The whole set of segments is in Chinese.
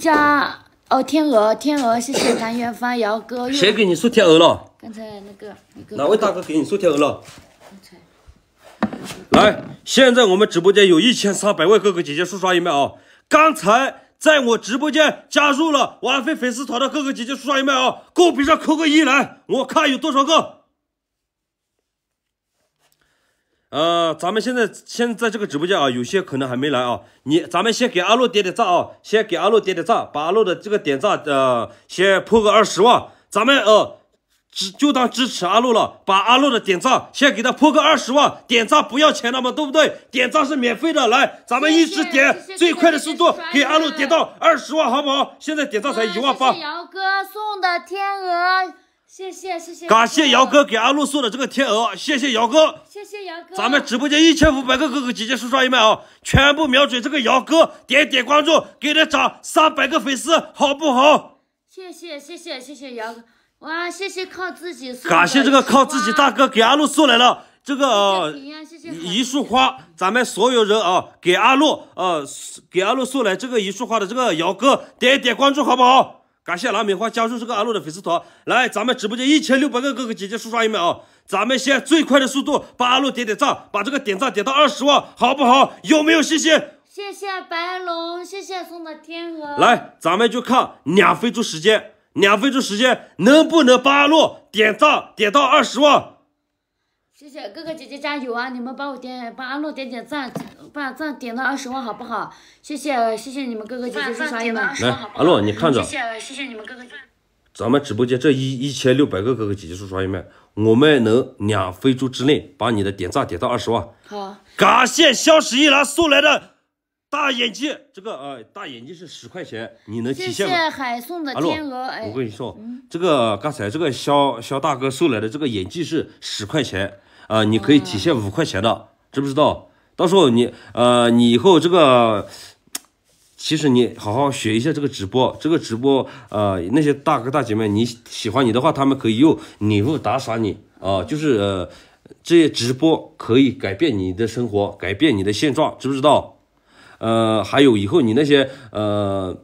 加哦，天鹅，天鹅，谢谢谭元芳、姚哥。谁给你送天鹅了？刚才那个，哪位大哥给你送天鹅了？来，现在我们直播间有一千三百位哥哥姐姐刷一麦啊！刚才在我直播间加入了王菲粉丝团的哥哥姐姐刷一麦啊！公屏上扣个一来，我看有多少个。呃，咱们现在现在这个直播间啊，有些可能还没来啊。你，咱们先给阿洛点点赞啊，先给阿洛点点赞，把阿洛的这个点赞呃，先破个二十万。咱们呃，就当支持阿洛了，把阿洛的点赞先给他破个二十万。点赞不要钱的嘛，对不对？点赞是免费的，来，咱们一直点，最快的速度给阿洛点到二十万，好不好？现在点赞才一万八。哥送的天鹅。谢谢谢谢，感谢姚哥给阿露送的这个天鹅，谢谢姚哥，谢谢姚哥，咱们直播间一千五百个哥哥姐姐叔叔姨们啊，全部瞄准这个姚哥，点点关注，给他涨三百个粉丝，好不好？谢谢谢谢谢谢姚哥，哇，谢谢靠自己，感谢这个靠自己大哥给阿露送来了这个一束花，咱们所有人啊，给阿露啊，给阿露送来这个一束花的这个姚哥，点一点关注，好不好？感谢蓝莓花加入这个阿路的粉丝团，来，咱们直播间一千六百个哥哥姐姐、叔叔阿姨们啊，咱们先最快的速度帮阿路点点赞，把这个点赞点到二十万，好不好？有没有信心？谢谢白龙，谢谢送的天鹅。来，咱们就看两分钟时间，两分钟时间能不能帮阿路点赞点到二十万？谢谢哥哥姐姐加油啊！你们帮我点帮阿洛点点赞，把赞点到二十万好不好？谢谢谢谢你们哥哥姐姐树刷烟们。阿洛，你看着。谢谢谢谢你们哥哥咱们直播间这一一千六百个哥哥姐姐叔叔阿姨们，我们能两分钟之内把你的点赞点到二十万。好，感谢萧十一郎送来的大眼镜，这个呃大眼镜是十块钱，你能体现吗？谢谢海送的天鹅。哎，我跟你说，这个刚才这个肖肖大哥送来的这个眼镜是十块钱。啊，你可以提现五块钱的，知不知道？到时候你，呃，你以后这个，其实你好好学一下这个直播，这个直播，呃，那些大哥大姐妹，你喜欢你的话，他们可以用礼物打赏你，啊，就是呃，这些直播可以改变你的生活，改变你的现状，知不知道？呃，还有以后你那些，呃，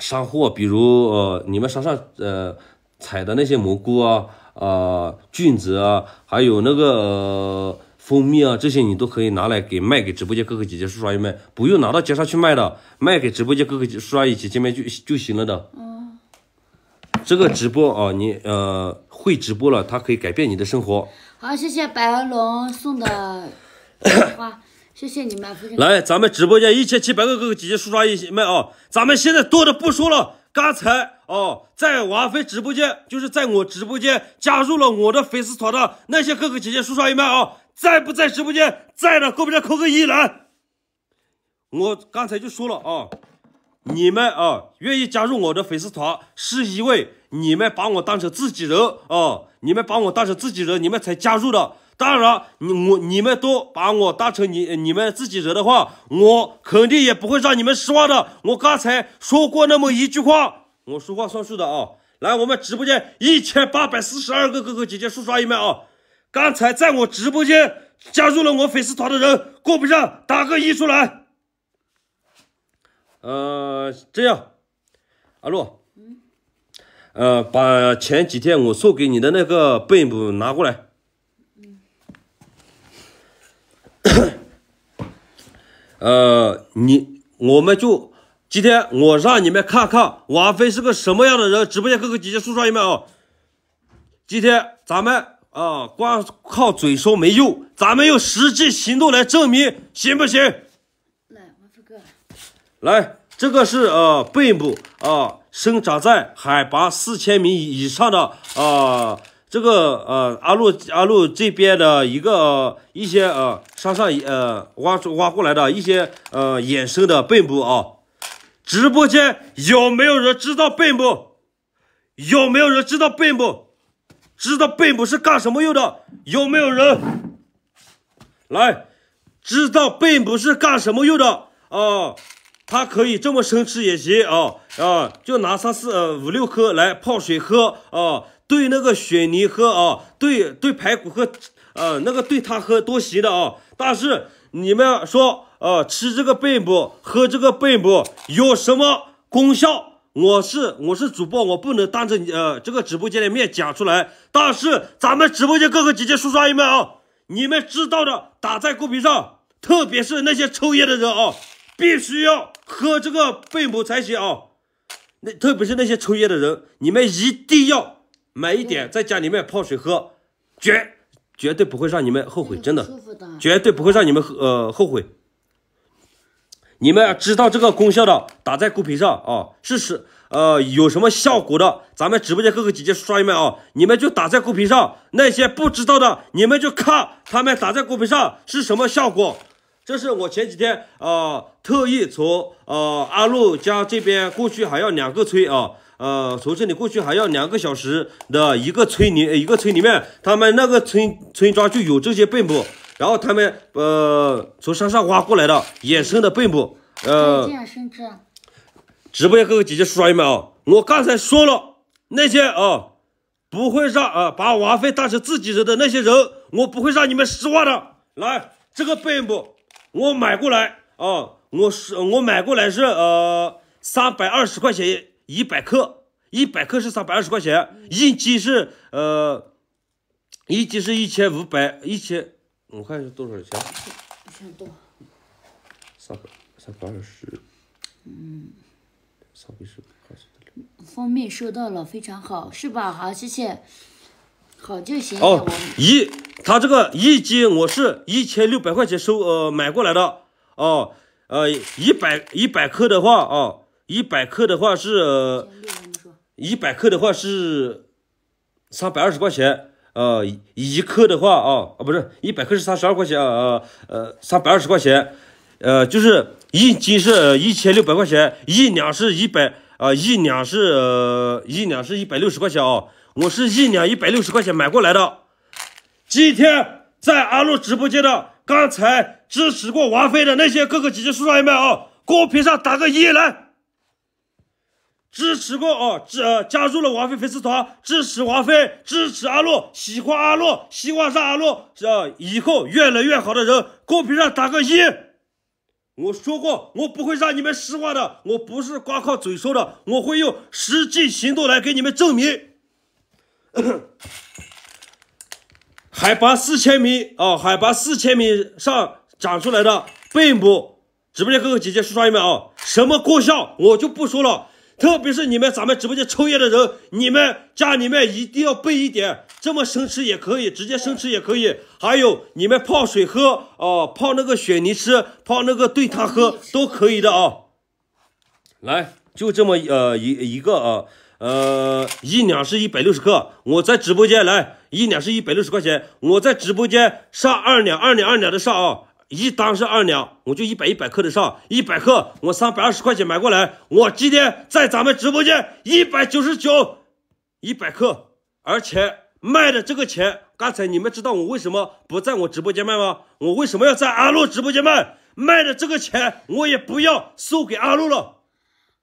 商货，比如你们山上，呃，采的那些蘑菇啊。啊，菌子啊，还有那个蜂蜜啊，这些你都可以拿来给卖给直播间哥哥姐姐、叔叔阿姨们，不用拿到街上去卖的，卖给直播间哥哥叔叔阿姨姐姐们就就行了的。嗯，这个直播啊，你呃会直播了，它可以改变你的生活。好，谢谢白龙送的花，谢谢你们。来，咱们直播间一千七百个哥哥姐姐、叔叔阿姨们啊，咱们现在多的不说了，刚才。哦，在王菲直播间，就是在我直播间加入了我的粉丝团的那些哥哥姐姐，叔叔阿姨们啊，在不在直播间？在的，哥表扣个一来。我刚才就说了啊，你们啊，愿意加入我的粉丝团，是因为你们把我当成自己人啊，你们把我当成自己人，你们才加入的。当然，你我你们都把我当成你你们自己人的话，我肯定也不会让你们失望的。我刚才说过那么一句话。我说话算数的啊！来，我们直播间一千八百四十二个哥哥姐姐，数阿一们啊！刚才在我直播间加入了我粉丝团的人，过不上打个一出来。呃，这样，阿洛，嗯，呃，把前几天我送给你的那个贝母拿过来。嗯。呃，你，我们就。今天我让你们看看王菲是个什么样的人。直播间各个姐姐、叔叔、阿姨们啊，今天咱们啊光靠嘴说没用，咱们用实际行动来证明，行不行？来，王菲哥，来，这个是啊，贝母啊，生长在海拔四千米以上的啊，这个呃，阿路阿路这边的一个一些呃，山上呃挖挖过来的一些呃，野生的贝母啊。直播间有没有人知道贝不？有没有人知道贝不？知道贝不是干什么用的？有没有人来知道贝不？是干什么用的啊？它可以这么生吃也行啊啊，就拿三四呃五六颗来泡水喝啊，兑那个雪泥喝啊，兑兑排骨喝，呃那个兑它喝都行的啊，但是。你们说，呃，吃这个贝母，喝这个贝母有什么功效？我是我是主播，我不能当着你呃这个直播间的面讲出来。但是咱们直播间各个姐姐叔叔阿姨们啊，你们知道的打在公屏上，特别是那些抽烟的人啊，必须要喝这个贝母才行啊。那特别是那些抽烟的人，你们一定要买一点在家里面泡水喝，绝。绝对不会让你们后悔，真的，绝对不会让你们呃后悔。你们知道这个功效的，打在公屏上啊，是是呃，有什么效果的？咱们直播间哥哥姐姐、刷一们啊，你们就打在公屏上。那些不知道的，你们就看他们打在公屏上是什么效果。这是我前几天啊，特意从呃阿路家这边过去，还要两个催啊。呃，从这里过去还要两个小时的。一个村里，一个村里面，他们那个村村庄就有这些贝母，然后他们呃从山上挖过来的野生的贝母。呃，直播间各哥姐姐、叔叔们啊，我刚才说了那些啊，不会让啊把娃费当成自己人的那些人，我不会让你们失望的。来，这个贝母我买过来啊，我是我买过来是呃三百二十块钱一百克，一百克是三百二十块钱，一斤是呃，一斤是一千五百一千，我看多少钱？一千多三百三百二十。嗯。三百十五还蜂蜜收到了，非常好，是吧？好，谢谢。好就行。哦，一，他这个一斤我是一千六百块钱收呃买过来的，哦，呃，一百一百克的话啊。一百克的话是，一百克的话是三百二十块钱，呃，一克的话啊，啊不是，一百克是三十二块钱，啊啊，呃，三百二十块钱，呃，就是一斤是一千六百块钱，一两是一百，啊，一两是一两是一百六十块钱啊，我是一两一百六十块钱买过来的。今天在阿路直播间的刚才支持过王菲的那些哥哥姐姐叔叔阿姨们啊，公屏上打个一来。支持过啊，支呃加入了王菲粉丝团，支持王菲，支持阿洛，喜欢阿洛，希望让阿洛啊以后越来越好的人，公屏上打个一。我说过，我不会让你们失望的，我不是光靠嘴说的，我会用实际行动来给你们证明。海拔四千米啊，海拔四千米上长出来的贝母，直播间哥哥姐姐叔叔阿姨们啊，什么功效我就不说了。特别是你们咱们直播间抽烟的人，你们家里面一定要备一点，这么生吃也可以，直接生吃也可以。还有你们泡水喝啊，泡那个雪梨吃，泡那个兑汤喝都可以的啊。来，就这么呃一一个啊，呃一两是一百六十克，我在直播间来一两是一百六十块钱，我在直播间上二两二两二两的上啊。一当是二两，我就一百一百克的上，一百克我三百二十块钱买过来，我今天在咱们直播间一百九十九，一百克，而且卖的这个钱，刚才你们知道我为什么不在我直播间卖吗？我为什么要在阿露直播间卖？卖的这个钱我也不要送给阿露了。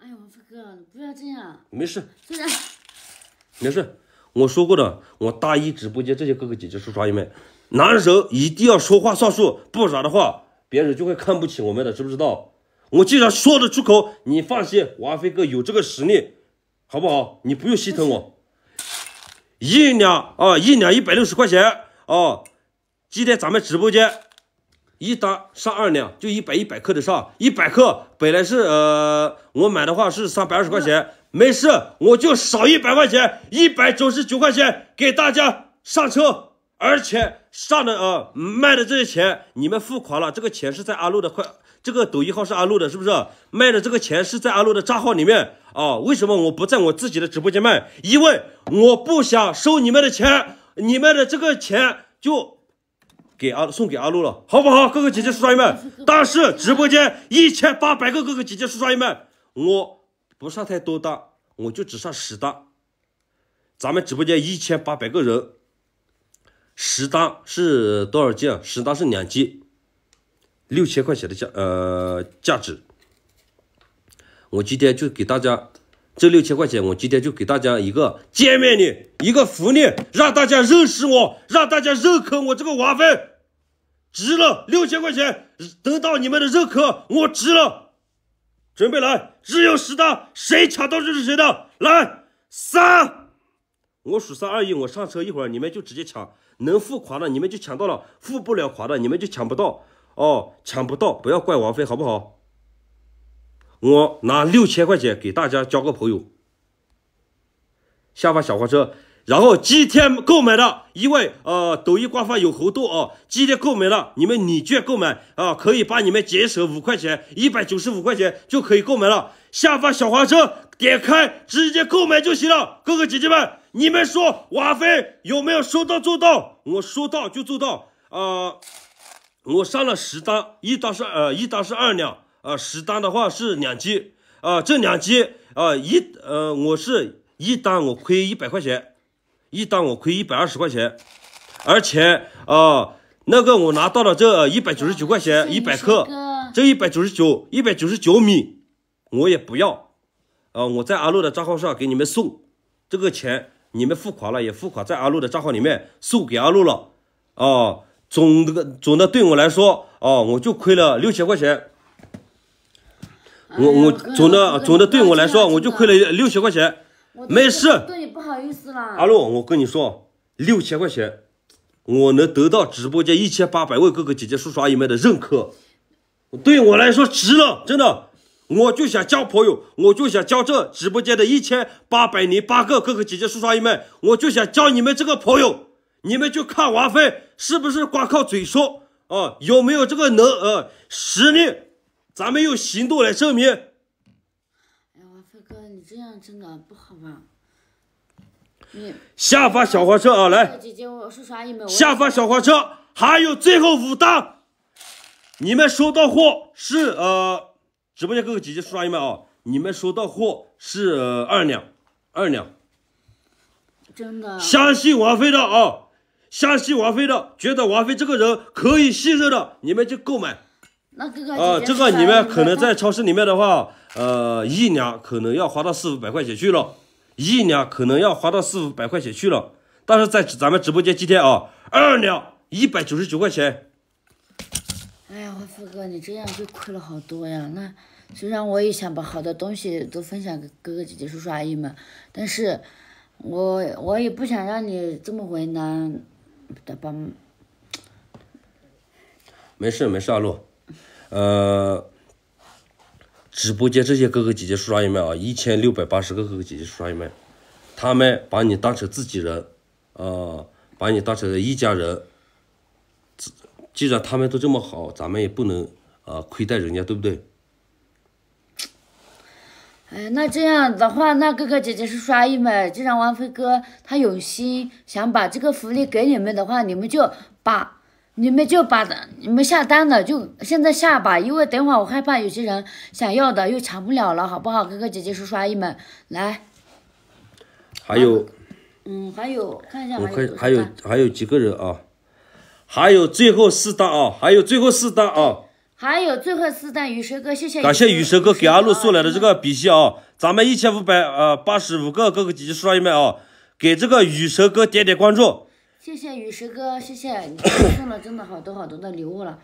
哎呀，王峰哥，你不要这样，没事，没事，我说过的，我大一直播间这些哥哥姐姐叔叔阿姨们，男人一定要说话算数，不然的话，别人就会看不起我们的，知不知道？我既然说得出口，你放心，我阿飞哥有这个实力，好不好？你不用心疼我，一两啊，一两一百六十块钱啊。今天咱们直播间一单上二两，就一百一百克的上，一百克本来是呃，我买的话是三百二十块钱，没事，我就少一百块钱，一百九十九块钱给大家上车，而且。上的啊，卖的这些钱你们付款了，这个钱是在阿露的，快，这个抖音号是阿露的，是不是？卖的这个钱是在阿露的账号里面啊？为什么我不在我自己的直播间卖？因为我不想收你们的钱，你们的这个钱就给阿送给阿露了，好不好？哥哥姐姐叔叔阿姨们，但是直播间一千八百个哥哥姐姐叔阿姨们，我不上太多单，我就只上十单，咱们直播间一千八百个人。十单是多少件？十单是两件，六千块钱的价呃价值。我今天就给大家这六千块钱，我今天就给大家一个见面礼，一个福利，让大家认识我，让大家认可我这个王菲，值了六千块钱，得到你们的认可，我值了。准备来，只有十单，谁抢到就是谁的。来，三，我数三二一，我上车一会儿，你们就直接抢。能付款的你们就抢到了，付不了款的你们就抢不到哦，抢不到不要怪王菲好不好？我拿六千块钱给大家交个朋友，下发小黄车，然后今天购买的因为呃抖音官方有活动啊，今天购买了你们礼券购买啊，可以把你们节省五块钱，一百九十五块钱就可以购买了，下方小黄车，点开直接购买就行了，哥哥姐姐们。你们说，王菲飞有没有说到做到？我说到就做到啊！我上了十单，一单是呃一单是二两呃十单的话是两斤啊，这两斤啊一呃我是一单我亏一百块钱，一单我亏一百二十块钱，而且啊那个我拿到了这一百九十九块钱一百克这一百九十九一百九十九米我也不要啊，我在阿乐的账号上给你们送这个钱。你们付款了也付款在阿路的账号里面送给阿路了哦，总的总的对我来说哦，我就亏了六千块钱，我我总的总的对我来说我就亏了六千块钱，没事，对你不好意思了。阿路，我跟你说，六千块钱我能得到直播间一千八百位哥哥姐姐叔叔阿姨们的认可，对我来说值了，真的。我就想交朋友，我就想交这直播间的一千八百零八个哥哥姐姐叔叔阿姨们，我就想交你们这个朋友。你们就看王菲是不是光靠嘴说啊，有没有这个能呃实力？咱们用行动来证明。哎，王菲哥，你这样真的不好吧？下方小黄车啊，来，下方小黄车，还有最后五单，你们收到货是呃。直播间各个姐姐、叔叔、阿姨们啊，你们收到货是二两，二两，真的，相信王菲的啊，相信王菲的，觉得王菲这个人可以信任的，你们就购买。那哥哥啊，这个你们可能在超市里面的话，呃，一两可能要花到四五百块钱去了，一两可能要花到四五百块钱去了，但是在咱们直播间今天啊，二两一百九十九块钱。哎呀，富哥，你这样就亏了好多呀！那虽然我也想把好的东西都分享给哥哥姐姐、叔叔阿姨们，但是，我我也不想让你这么为难，的爸。没事没事，阿路，呃，直播间这些哥哥姐姐、叔叔阿姨们啊，一千六百八十个哥哥姐姐、叔叔阿姨们，他们把你当成自己人，啊，把你当成一家人。既然他们都这么好，咱们也不能，呃，亏待人家，对不对？哎，那这样的话，那哥哥姐姐、叔叔阿姨们，既然王飞哥他有心想把这个福利给你们的话，你们就把，你们就把你们下单的就现在下吧，因为等会儿我害怕有些人想要的又抢不了了，好不好？哥哥姐姐、叔叔阿姨们，来。还有。嗯，还有，看一下。我看还有还有几个人啊。还有最后四单啊！还有最后四单啊！还有最后四单，雨神哥，谢谢！感谢雨神哥给阿露送来的这个笔芯啊！咱们一千五百呃八十五个哥哥姐姐叔叔阿姨们啊，给这个雨神哥点点关注！谢谢雨神哥，谢谢你送了真的好多好多的礼物了。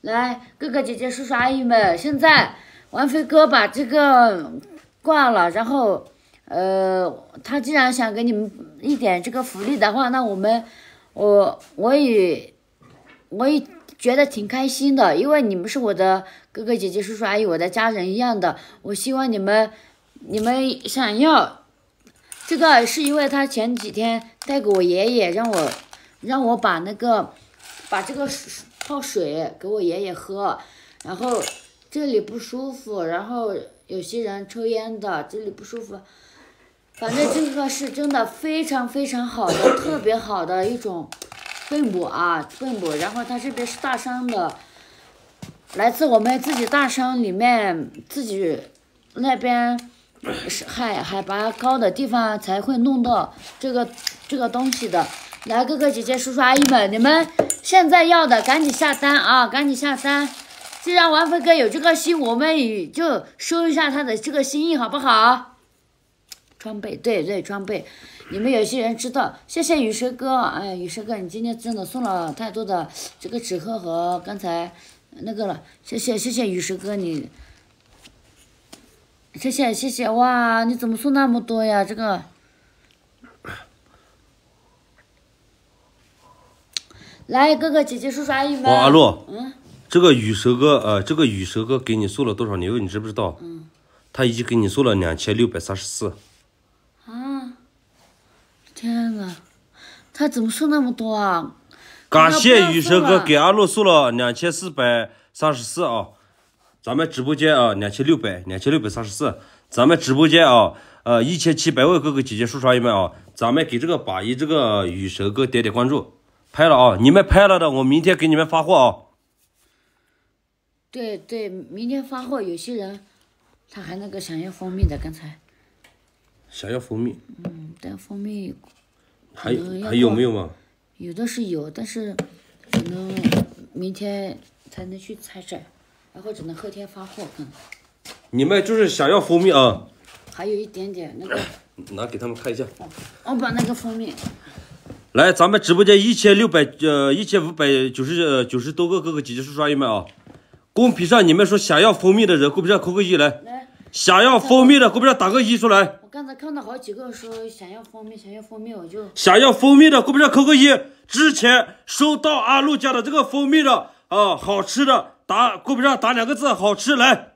来，哥哥姐姐叔叔阿姨们，现在王飞哥把这个挂了，然后呃，他既然想给你们一点这个福利的话，那我们我我也。我也觉得挺开心的，因为你们是我的哥哥姐姐、叔叔阿姨，我的家人一样的。我希望你们，你们想要，这个是因为他前几天带给我爷爷，让我让我把那个把这个泡水给我爷爷喝。然后这里不舒服，然后有些人抽烟的这里不舒服，反正这个是真的非常非常好的，特别好的一种。贝母啊，贝母，然后它这边是大山的，来自我们自己大山里面，自己那边是海海拔高的地方才会弄到这个这个东西的。来，哥哥姐姐、叔叔阿姨们，你们现在要的赶紧下单啊，赶紧下单！既然王飞哥有这个心，我们也就收一下他的这个心意，好不好？装备，对对，装备。你们有些人知道，谢谢雨蛇哥，哎，雨蛇哥，你今天真的送了太多的这个纸鹤和刚才那个了，谢谢谢谢雨蛇哥你，谢谢谢谢，哇，你怎么送那么多呀？这个，来，哥哥姐姐叔阿姨们，哇阿洛，嗯。这个雨蛇哥，呃，这个雨蛇哥给你送了多少礼物，你知不知道？嗯。他已经给你送了两千六百三十四。天哪，他怎么送那么多啊？感谢雨神哥给阿露送了两千四百三十四啊！咱们直播间啊，两千六百，两千六百三十四。咱们直播间啊，呃，一千七百位哥哥姐姐叔叔阿姨们啊！咱们给这个八一这个雨神哥点点关注，拍了啊！你们拍了的，我明天给你们发货啊！对对，明天发货。有些人他还那个想要蜂蜜的，刚才。想要蜂蜜，嗯，但蜂蜜还还有没有吗？有的是有，但是可能明天才能去采摘，然后只能后天发货。嗯，你们就是想要蜂蜜啊？还有一点点那个，拿给他们看一下。我把那个蜂蜜。来，咱们直播间一千六百呃一千五百九十九十多个哥哥姐姐叔叔阿姨们啊，公屏上你们说想要蜂蜜的人，公屏上扣个一来。想要蜂蜜的公屏上打个一出来。我刚才看到好几个说想要蜂蜜，想要蜂蜜，我就想要蜂蜜的公屏上扣个一。之前收到阿露家的这个蜂蜜的啊，好吃的打公屏上打两个字好吃来。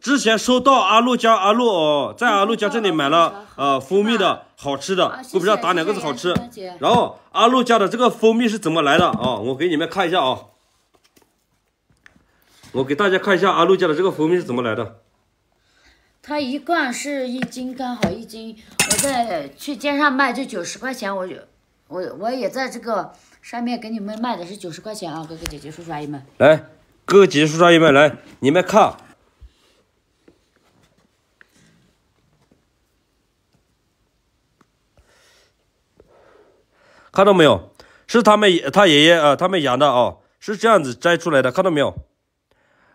之前收到阿露家阿露哦，在阿露家这里买了呃蜂蜜的好吃的公屏上打两个字好吃。然后阿露家的这个蜂蜜是怎么来的啊？我给你们看一下啊，我给大家看一下阿露家的这个蜂蜜是怎么来的。它一罐是一斤，刚好一斤。我在去街上卖就九十块钱，我就我我也在这个上面给你们卖的是九十块钱啊，哥哥姐姐叔叔阿姨们。来，哥哥姐姐叔叔阿姨们来，你们看，看到没有？是他们他爷爷啊，他们养的啊，是这样子摘出来的，看到没有？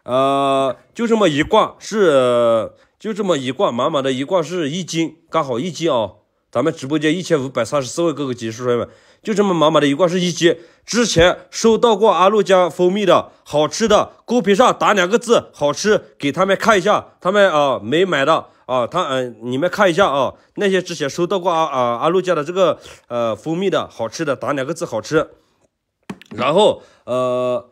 呃，就这么一罐是。就这么一罐满满的一罐是一斤，刚好一斤啊！咱们直播间一千五百三十四位哥哥姐姐叔叔们，就这么满满的一罐是一斤。之前收到过阿露家蜂蜜的好吃的，公屏上打两个字“好吃”，给他们看一下。他们啊没买的啊，他嗯，你们看一下啊，那些之前收到过啊啊阿露家的这个呃蜂蜜的好吃的，打两个字“好吃”。然后呃，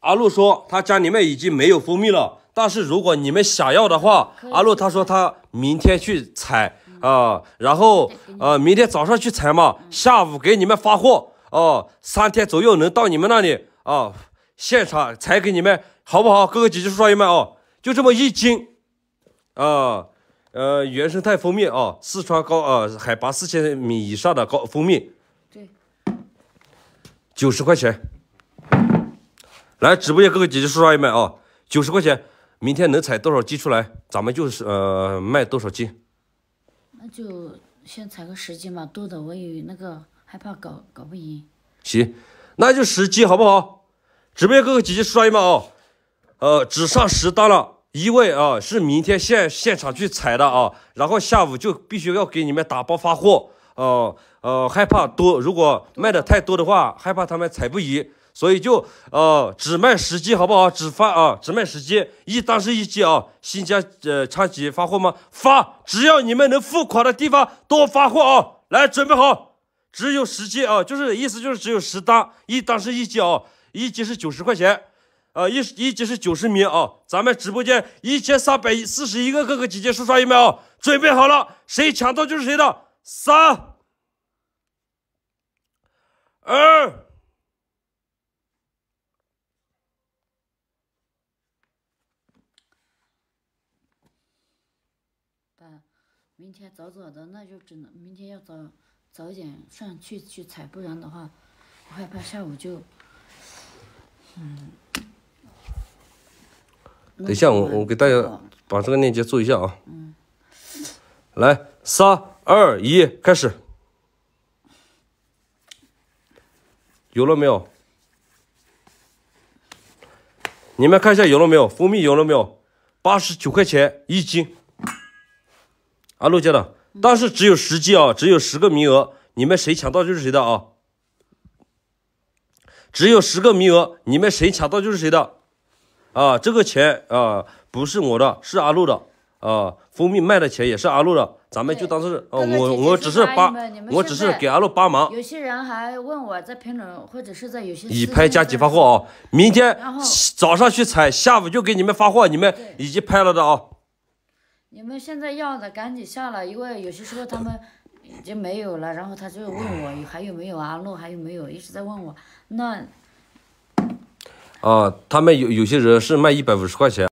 阿露说他家里面已经没有蜂蜜了。但是如果你们想要的话，阿路他说他明天去采啊，然后呃明天早上去采嘛，下午给你们发货哦，三天左右能到你们那里啊，现场采给你们，好不好？哥哥姐姐叔叔阿姨们哦，就这么一斤啊，呃原生态蜂蜜啊，四川高啊海拔四千米以上的高蜂蜜，对，九十块钱，来直播间哥哥姐姐叔叔阿姨们啊，九十块钱。明天能采多少斤出来，咱们就是呃卖多少斤。那就先采个十斤嘛，多的我有那个害怕搞搞不赢。行，那就十斤好不好？直播间哥哥姐姐刷一把啊，呃只上十单了，一位啊是明天现现场去采的啊，然后下午就必须要给你们打包发货哦呃，害怕多，如果卖的太多的话，害怕他们采不赢。所以就呃，只卖十斤，好不好？只发啊，只卖十斤，一单是一斤啊。新疆呃，昌吉发货吗？发，只要你们能付款的地方都发货啊。来，准备好，只有十斤啊，就是意思就是只有十单，一单是一斤啊，一斤是九十块钱啊，一一斤是九十米啊。咱们直播间一千三百四十一个哥哥姐姐，叔叔刷，一们啊。准备好了，谁抢到就是谁的。三二。明天早早的，那就只能明天要早早点上去去采，不然的话，我害怕下午就，嗯。等一下，我我给大家把这个链接做一下啊。嗯。来，三二一，开始。有了没有？你们看一下有了没有？蜂蜜有了没有？八十九块钱一斤。阿路家长，但是只有十 G 啊，只有十个名额，你们谁抢到就是谁的啊。只有十个名额，你们谁抢到就是谁的。啊，这个钱啊不是我的，是阿路的啊。蜂蜜卖的钱也是阿路的，咱们就当是啊，我我只是帮，我只是给阿路帮忙。有些人还问我在评论或者是在有些以拍加急发货啊，明天早上去采，下午就给你们发货，你们已经拍了的啊。你们现在要的赶紧下了，因为有些时候他们已经没有了，然后他就问我还有没有啊？诺，还有没有？一直在问我。那啊，他们有有些人是卖一百五十块钱。